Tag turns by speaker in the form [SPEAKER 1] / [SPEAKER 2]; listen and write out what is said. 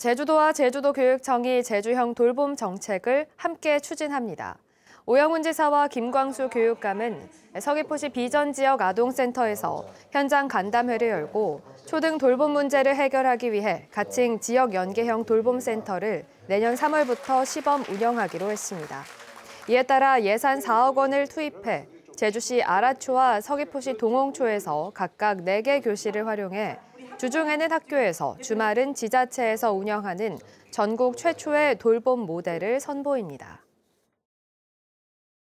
[SPEAKER 1] 제주도와 제주도교육청이 제주형 돌봄 정책을 함께 추진합니다. 오영훈 지사와 김광수 교육감은 서귀포시 비전 지역 아동센터에서 현장 간담회를 열고 초등 돌봄 문제를 해결하기 위해 가칭 지역 연계형 돌봄센터를 내년 3월부터 시범 운영하기로 했습니다. 이에 따라 예산 4억 원을 투입해 제주시 아라초와 서귀포시 동홍초에서 각각 4개 교실을 활용해 주중에는 학교에서, 주말은 지자체에서 운영하는 전국 최초의 돌봄 모델을 선보입니다.